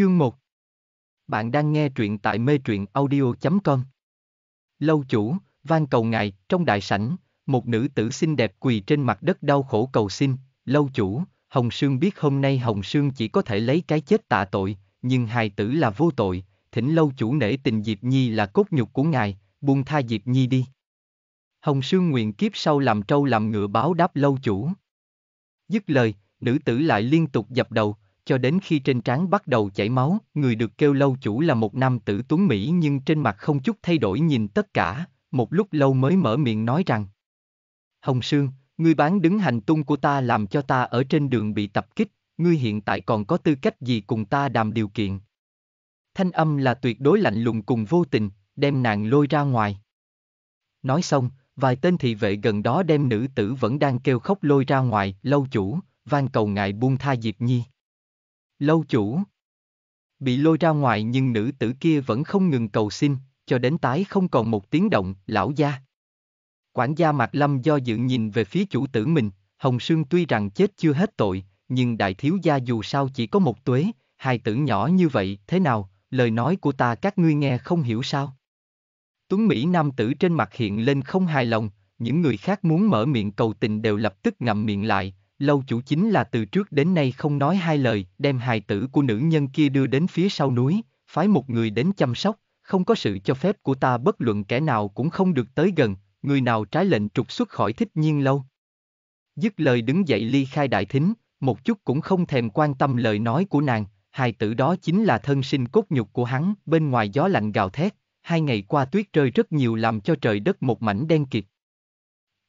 Chương 1 Bạn đang nghe truyện tại mê truyện audio.com Lâu chủ, van cầu ngài, trong đại sảnh, một nữ tử xinh đẹp quỳ trên mặt đất đau khổ cầu xin, lâu chủ, Hồng Sương biết hôm nay Hồng Sương chỉ có thể lấy cái chết tạ tội, nhưng hài tử là vô tội, thỉnh lâu chủ nể tình Diệp Nhi là cốt nhục của ngài, buông tha Diệp Nhi đi. Hồng Sương nguyện kiếp sau làm trâu làm ngựa báo đáp lâu chủ. Dứt lời, nữ tử lại liên tục dập đầu, cho đến khi trên trán bắt đầu chảy máu, người được kêu lâu chủ là một nam tử tuấn Mỹ nhưng trên mặt không chút thay đổi nhìn tất cả, một lúc lâu mới mở miệng nói rằng Hồng Sương, ngươi bán đứng hành tung của ta làm cho ta ở trên đường bị tập kích, ngươi hiện tại còn có tư cách gì cùng ta đàm điều kiện. Thanh âm là tuyệt đối lạnh lùng cùng vô tình, đem nàng lôi ra ngoài. Nói xong, vài tên thị vệ gần đó đem nữ tử vẫn đang kêu khóc lôi ra ngoài, lâu chủ, van cầu ngài buông tha Diệp Nhi lâu chủ. Bị lôi ra ngoài nhưng nữ tử kia vẫn không ngừng cầu xin, cho đến tái không còn một tiếng động, lão gia. Quản gia Mạc Lâm do dự nhìn về phía chủ tử mình, Hồng Sương tuy rằng chết chưa hết tội, nhưng đại thiếu gia dù sao chỉ có một tuế, hai tử nhỏ như vậy, thế nào, lời nói của ta các ngươi nghe không hiểu sao? Tuấn Mỹ nam tử trên mặt hiện lên không hài lòng, những người khác muốn mở miệng cầu tình đều lập tức ngậm miệng lại, lâu chủ chính là từ trước đến nay không nói hai lời, đem hài tử của nữ nhân kia đưa đến phía sau núi, phái một người đến chăm sóc, không có sự cho phép của ta bất luận kẻ nào cũng không được tới gần, người nào trái lệnh trục xuất khỏi thích nhiên lâu. Dứt lời đứng dậy ly khai đại thính, một chút cũng không thèm quan tâm lời nói của nàng, hài tử đó chính là thân sinh cốt nhục của hắn, bên ngoài gió lạnh gào thét, hai ngày qua tuyết rơi rất nhiều làm cho trời đất một mảnh đen kịt.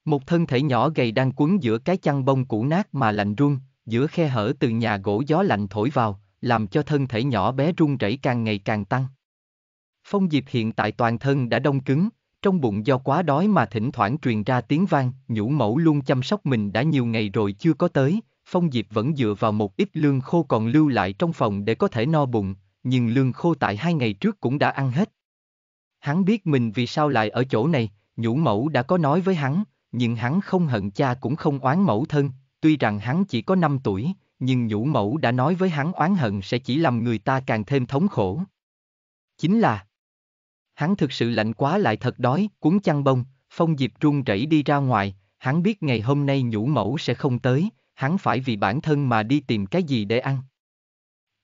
Một thân thể nhỏ gầy đang quấn giữa cái chăn bông cũ nát mà lạnh run, giữa khe hở từ nhà gỗ gió lạnh thổi vào, làm cho thân thể nhỏ bé run rẩy càng ngày càng tăng. Phong Diệp hiện tại toàn thân đã đông cứng, trong bụng do quá đói mà thỉnh thoảng truyền ra tiếng vang, nhũ mẫu luôn chăm sóc mình đã nhiều ngày rồi chưa có tới, Phong Diệp vẫn dựa vào một ít lương khô còn lưu lại trong phòng để có thể no bụng, nhưng lương khô tại hai ngày trước cũng đã ăn hết. Hắn biết mình vì sao lại ở chỗ này, nhũ mẫu đã có nói với hắn, nhưng hắn không hận cha cũng không oán mẫu thân, tuy rằng hắn chỉ có 5 tuổi, nhưng nhũ mẫu đã nói với hắn oán hận sẽ chỉ làm người ta càng thêm thống khổ. Chính là Hắn thực sự lạnh quá lại thật đói, cuốn chăn bông, phong diệp run rẩy đi ra ngoài, hắn biết ngày hôm nay nhũ mẫu sẽ không tới, hắn phải vì bản thân mà đi tìm cái gì để ăn.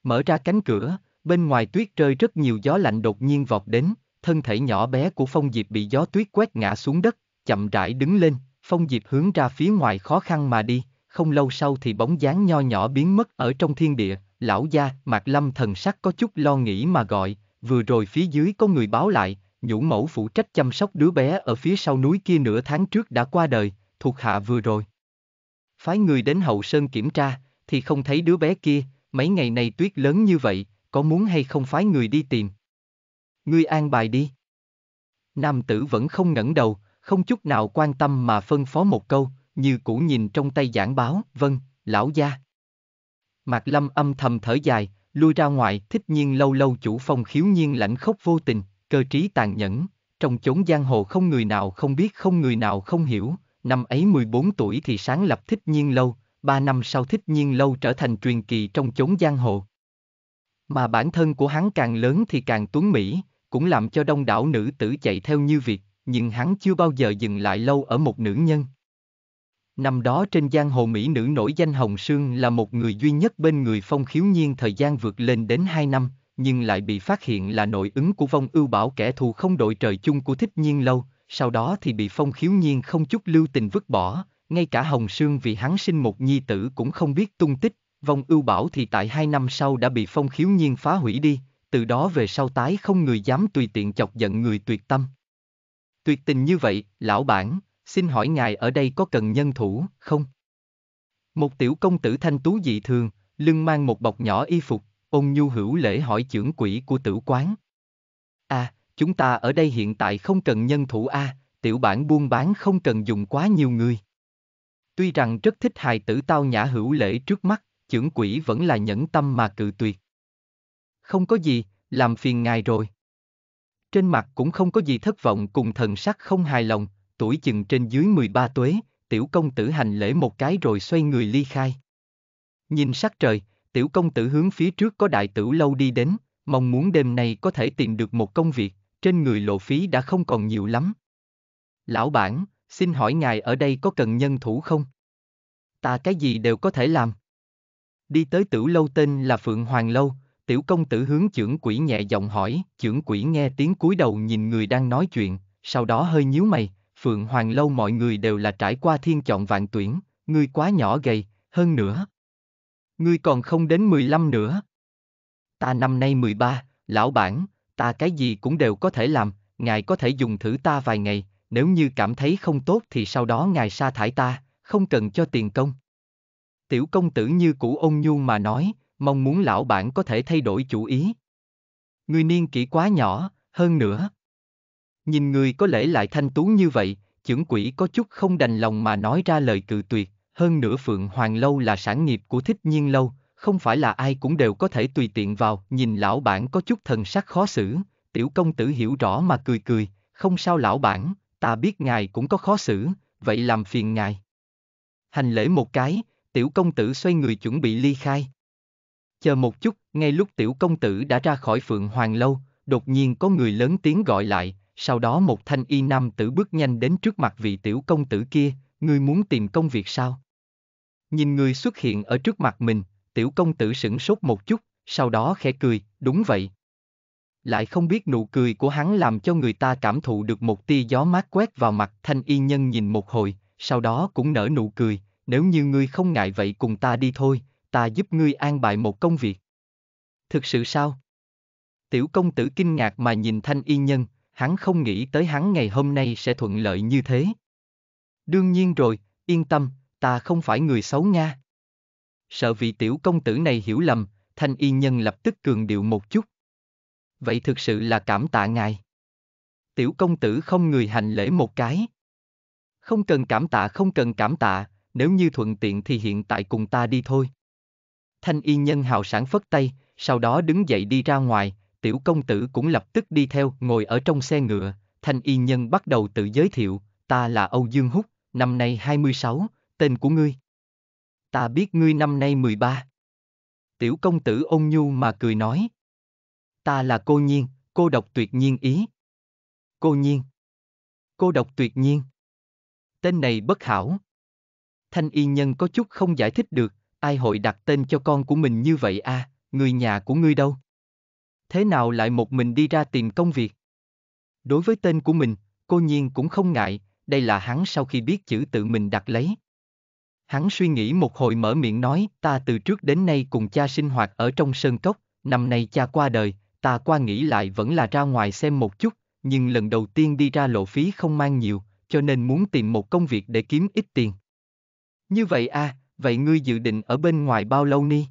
Mở ra cánh cửa, bên ngoài tuyết rơi rất nhiều gió lạnh đột nhiên vọt đến, thân thể nhỏ bé của phong diệp bị gió tuyết quét ngã xuống đất, chậm rãi đứng lên, Phong Diệp hướng ra phía ngoài khó khăn mà đi, không lâu sau thì bóng dáng nho nhỏ biến mất ở trong thiên địa, lão gia, Mạc Lâm thần sắc có chút lo nghĩ mà gọi, vừa rồi phía dưới có người báo lại, nhũ mẫu phụ trách chăm sóc đứa bé ở phía sau núi kia nửa tháng trước đã qua đời, thuộc hạ vừa rồi. Phái người đến hậu sơn kiểm tra, thì không thấy đứa bé kia, mấy ngày này tuyết lớn như vậy, có muốn hay không phái người đi tìm? Ngươi an bài đi. Nam tử vẫn không ngẩng đầu, không chút nào quan tâm mà phân phó một câu, như cũ nhìn trong tay giảng báo, vâng, lão gia. Mạc Lâm âm thầm thở dài, lui ra ngoài, thích nhiên lâu lâu chủ phong khiếu nhiên lãnh khốc vô tình, cơ trí tàn nhẫn, trong chốn giang hồ không người nào không biết không người nào không hiểu, năm ấy 14 tuổi thì sáng lập thích nhiên lâu, 3 năm sau thích nhiên lâu trở thành truyền kỳ trong chốn giang hồ. Mà bản thân của hắn càng lớn thì càng tuấn Mỹ, cũng làm cho đông đảo nữ tử chạy theo như việc, nhưng hắn chưa bao giờ dừng lại lâu ở một nữ nhân. Năm đó trên giang hồ Mỹ nữ nổi danh Hồng Sương là một người duy nhất bên người phong khiếu nhiên thời gian vượt lên đến 2 năm, nhưng lại bị phát hiện là nội ứng của vong ưu bảo kẻ thù không đội trời chung của thích nhiên lâu, sau đó thì bị phong khiếu nhiên không chút lưu tình vứt bỏ, ngay cả Hồng Sương vì hắn sinh một nhi tử cũng không biết tung tích, vong ưu bảo thì tại hai năm sau đã bị phong khiếu nhiên phá hủy đi, từ đó về sau tái không người dám tùy tiện chọc giận người tuyệt tâm. Tuyệt tình như vậy, lão bản, xin hỏi ngài ở đây có cần nhân thủ, không? Một tiểu công tử thanh tú dị thường, lưng mang một bọc nhỏ y phục, ôn nhu hữu lễ hỏi trưởng quỹ của tử quán. À, chúng ta ở đây hiện tại không cần nhân thủ a, à, tiểu bản buôn bán không cần dùng quá nhiều người. Tuy rằng rất thích hài tử tao nhã hữu lễ trước mắt, trưởng quỹ vẫn là nhẫn tâm mà cự tuyệt. Không có gì, làm phiền ngài rồi trên mặt cũng không có gì thất vọng cùng thần sắc không hài lòng, tuổi chừng trên dưới 13 tuế, tiểu công tử hành lễ một cái rồi xoay người ly khai. Nhìn sắc trời, tiểu công tử hướng phía trước có đại tử lâu đi đến, mong muốn đêm nay có thể tìm được một công việc, trên người lộ phí đã không còn nhiều lắm. Lão bản, xin hỏi ngài ở đây có cần nhân thủ không? Ta cái gì đều có thể làm. Đi tới tử lâu tên là Phượng Hoàng Lâu, Tiểu công tử hướng trưởng quỷ nhẹ giọng hỏi, trưởng quỷ nghe tiếng cúi đầu nhìn người đang nói chuyện, sau đó hơi nhíu mày, Phượng Hoàng Lâu mọi người đều là trải qua thiên chọn vạn tuyển, ngươi quá nhỏ gầy, hơn nữa. Ngươi còn không đến 15 nữa. Ta năm nay 13, lão bản, ta cái gì cũng đều có thể làm, ngài có thể dùng thử ta vài ngày, nếu như cảm thấy không tốt thì sau đó ngài sa thải ta, không cần cho tiền công. Tiểu công tử như cũ ôn nhu mà nói, mong muốn lão bản có thể thay đổi chủ ý. Người niên kỷ quá nhỏ, hơn nữa. Nhìn người có lẽ lại thanh tú như vậy, trưởng quỷ có chút không đành lòng mà nói ra lời cự tuyệt, hơn nữa Phượng Hoàng Lâu là sản nghiệp của thích nhiên lâu, không phải là ai cũng đều có thể tùy tiện vào, nhìn lão bản có chút thần sắc khó xử, tiểu công tử hiểu rõ mà cười cười, không sao lão bản, ta biết ngài cũng có khó xử, vậy làm phiền ngài. Hành lễ một cái, tiểu công tử xoay người chuẩn bị ly khai. Chờ một chút, ngay lúc tiểu công tử đã ra khỏi phượng hoàng lâu, đột nhiên có người lớn tiếng gọi lại, sau đó một thanh y nam tử bước nhanh đến trước mặt vị tiểu công tử kia, ngươi muốn tìm công việc sao? Nhìn người xuất hiện ở trước mặt mình, tiểu công tử sửng sốt một chút, sau đó khẽ cười, đúng vậy. Lại không biết nụ cười của hắn làm cho người ta cảm thụ được một tia gió mát quét vào mặt thanh y nhân nhìn một hồi, sau đó cũng nở nụ cười, nếu như ngươi không ngại vậy cùng ta đi thôi, ta giúp ngươi an bài một công việc. Thực sự sao? Tiểu công tử kinh ngạc mà nhìn thanh y nhân, hắn không nghĩ tới hắn ngày hôm nay sẽ thuận lợi như thế. Đương nhiên rồi, yên tâm, ta không phải người xấu nha. Sợ vị tiểu công tử này hiểu lầm, thanh y nhân lập tức cường điệu một chút. Vậy thực sự là cảm tạ ngài. Tiểu công tử không người hành lễ một cái. Không cần cảm tạ không cần cảm tạ, nếu như thuận tiện thì hiện tại cùng ta đi thôi. Thanh y nhân hào sản phất tay, sau đó đứng dậy đi ra ngoài, tiểu công tử cũng lập tức đi theo ngồi ở trong xe ngựa, thanh y nhân bắt đầu tự giới thiệu, ta là Âu Dương Húc, năm nay 26, tên của ngươi. Ta biết ngươi năm nay 13. Tiểu công tử ôn nhu mà cười nói. Ta là cô nhiên, cô độc tuyệt nhiên ý. Cô nhiên. Cô độc tuyệt nhiên. Tên này bất hảo. Thanh y nhân có chút không giải thích được, ai hội đặt tên cho con của mình như vậy à, người nhà của ngươi đâu? Thế nào lại một mình đi ra tìm công việc? Đối với tên của mình, cô nhiên cũng không ngại, đây là hắn sau khi biết chữ tự mình đặt lấy. Hắn suy nghĩ một hồi mở miệng nói, ta từ trước đến nay cùng cha sinh hoạt ở trong sơn cốc, năm nay cha qua đời, ta qua nghĩ lại vẫn là ra ngoài xem một chút, nhưng lần đầu tiên đi ra lộ phí không mang nhiều, cho nên muốn tìm một công việc để kiếm ít tiền. Như vậy à, vậy ngươi dự định ở bên ngoài bao lâu ni?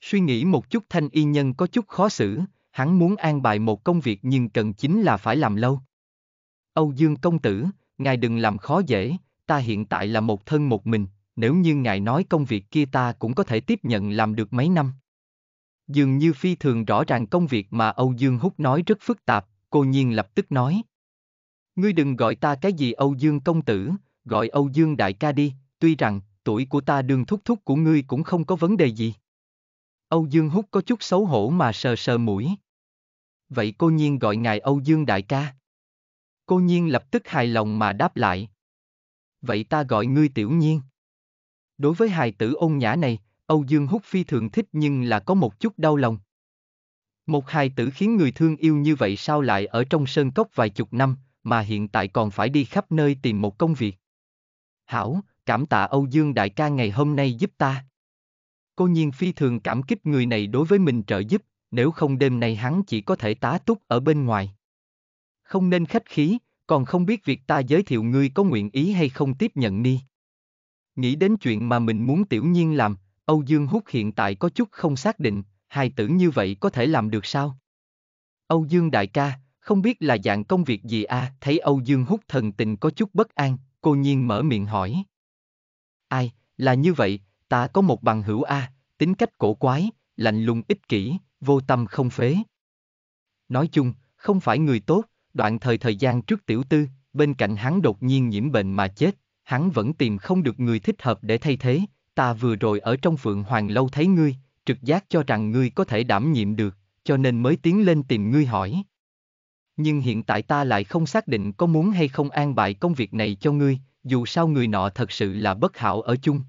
Suy nghĩ một chút thanh y nhân có chút khó xử, hắn muốn an bài một công việc nhưng cần chính là phải làm lâu. Âu Dương công tử, ngài đừng làm khó dễ, ta hiện tại là một thân một mình, nếu như ngài nói công việc kia ta cũng có thể tiếp nhận làm được mấy năm. Dường như phi thường rõ ràng công việc mà Âu Dương hút nói rất phức tạp, cô nhiên lập tức nói. Ngươi đừng gọi ta cái gì Âu Dương công tử, gọi Âu Dương đại ca đi, tuy rằng tuổi của ta đương thúc thúc của ngươi cũng không có vấn đề gì. Âu Dương Húc có chút xấu hổ mà sờ sờ mũi. Vậy cô nhiên gọi ngài Âu Dương đại ca. Cô nhiên lập tức hài lòng mà đáp lại. Vậy ta gọi ngươi tiểu nhiên. Đối với hài tử ôn nhã này, Âu Dương Húc phi thường thích nhưng là có một chút đau lòng. Một hài tử khiến người thương yêu như vậy sao lại ở trong sơn cốc vài chục năm, mà hiện tại còn phải đi khắp nơi tìm một công việc. Hảo, cảm tạ Âu Dương đại ca ngày hôm nay giúp ta. Cô nhiên phi thường cảm kích người này đối với mình trợ giúp, nếu không đêm nay hắn chỉ có thể tá túc ở bên ngoài. Không nên khách khí, còn không biết việc ta giới thiệu ngươi có nguyện ý hay không tiếp nhận ni. Nghĩ đến chuyện mà mình muốn tiểu nhiên làm, Âu Dương Húc hiện tại có chút không xác định, hài tử như vậy có thể làm được sao? Âu Dương đại ca, không biết là dạng công việc gì a à? thấy Âu Dương Húc thần tình có chút bất an, cô nhiên mở miệng hỏi. Ai, là như vậy, ta có một bằng hữu A, tính cách cổ quái, lạnh lùng ích kỷ, vô tâm không phế. Nói chung, không phải người tốt, đoạn thời thời gian trước tiểu tư, bên cạnh hắn đột nhiên nhiễm bệnh mà chết, hắn vẫn tìm không được người thích hợp để thay thế, ta vừa rồi ở trong phượng hoàng lâu thấy ngươi, trực giác cho rằng ngươi có thể đảm nhiệm được, cho nên mới tiến lên tìm ngươi hỏi. Nhưng hiện tại ta lại không xác định có muốn hay không an bài công việc này cho ngươi, dù sao người nọ thật sự là bất hảo ở chung.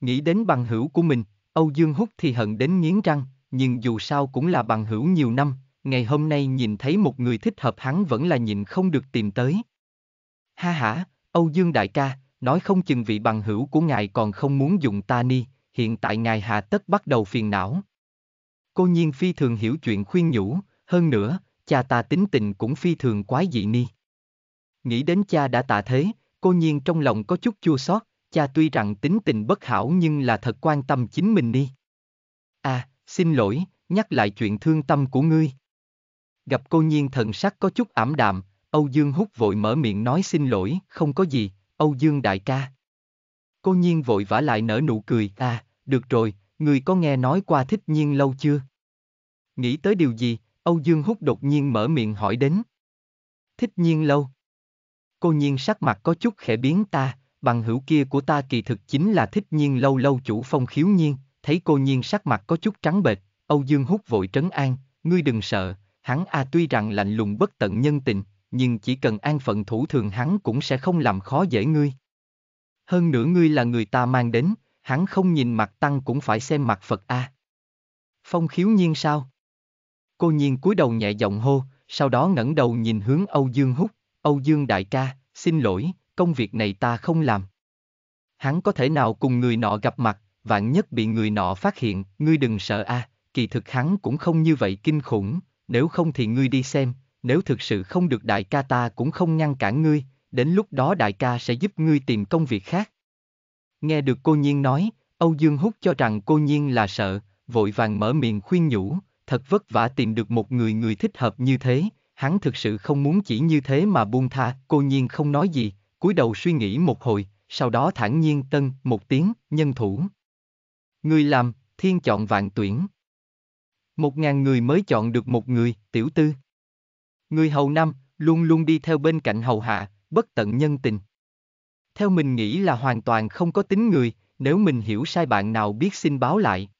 Nghĩ đến bằng hữu của mình, Âu Dương Húc thì hận đến nghiến răng, nhưng dù sao cũng là bằng hữu nhiều năm, ngày hôm nay nhìn thấy một người thích hợp hắn vẫn là nhìn không được tìm tới. Ha ha, Âu Dương đại ca, nói không chừng vị bằng hữu của ngài còn không muốn dùng ta ni, hiện tại ngài hà tất bắt đầu phiền não. Cô nhiên phi thường hiểu chuyện khuyên nhủ, hơn nữa, cha ta tính tình cũng phi thường quái dị ni. Nghĩ đến cha đã tạ thế, Cô nhiên trong lòng có chút chua xót, cha tuy rằng tính tình bất hảo nhưng là thật quan tâm chính mình đi. À, xin lỗi, nhắc lại chuyện thương tâm của ngươi. Gặp cô nhiên thần sắc có chút ảm đạm, Âu Dương hút vội mở miệng nói xin lỗi, không có gì, Âu Dương đại ca. Cô nhiên vội vã lại nở nụ cười, à, được rồi, người có nghe nói qua thích nhiên lâu chưa? Nghĩ tới điều gì, Âu Dương hút đột nhiên mở miệng hỏi đến. Thích nhiên lâu. Cô nhiên sắc mặt có chút khẽ biến ta, bằng hữu kia của ta kỳ thực chính là thích nhiên lâu lâu chủ phong khiếu nhiên, thấy cô nhiên sắc mặt có chút trắng bệch, Âu Dương Húc vội trấn an, ngươi đừng sợ, hắn a à tuy rằng lạnh lùng bất tận nhân tình, nhưng chỉ cần an phận thủ thường hắn cũng sẽ không làm khó dễ ngươi. Hơn nữa ngươi là người ta mang đến, hắn không nhìn mặt tăng cũng phải xem mặt Phật a. À. Phong khiếu nhiên sao? Cô nhiên cúi đầu nhẹ giọng hô, sau đó ngẩng đầu nhìn hướng Âu Dương Húc, Âu Dương đại ca, xin lỗi, công việc này ta không làm. Hắn có thể nào cùng người nọ gặp mặt, vạn nhất bị người nọ phát hiện, ngươi đừng sợ a, à, kỳ thực hắn cũng không như vậy kinh khủng, nếu không thì ngươi đi xem, nếu thực sự không được đại ca ta cũng không ngăn cản ngươi, đến lúc đó đại ca sẽ giúp ngươi tìm công việc khác. Nghe được cô Nhiên nói, Âu Dương Húc cho rằng cô Nhiên là sợ, vội vàng mở miệng khuyên nhủ, thật vất vả tìm được một người người thích hợp như thế, hắn thực sự không muốn chỉ như thế mà buông tha, cô nhiên không nói gì, cúi đầu suy nghĩ một hồi, sau đó thản nhiên tân một tiếng, nhân thủ. Người làm, thiên chọn vạn tuyển. Một ngàn người mới chọn được một người, tiểu tư. Người hầu năm, luôn luôn đi theo bên cạnh hầu hạ, bất tận nhân tình. Theo mình nghĩ là hoàn toàn không có tính người, nếu mình hiểu sai bạn nào biết xin báo lại.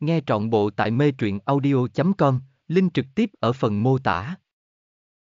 Nghe trọn bộ tại mê truyện audio.com, link trực tiếp ở phần mô tả.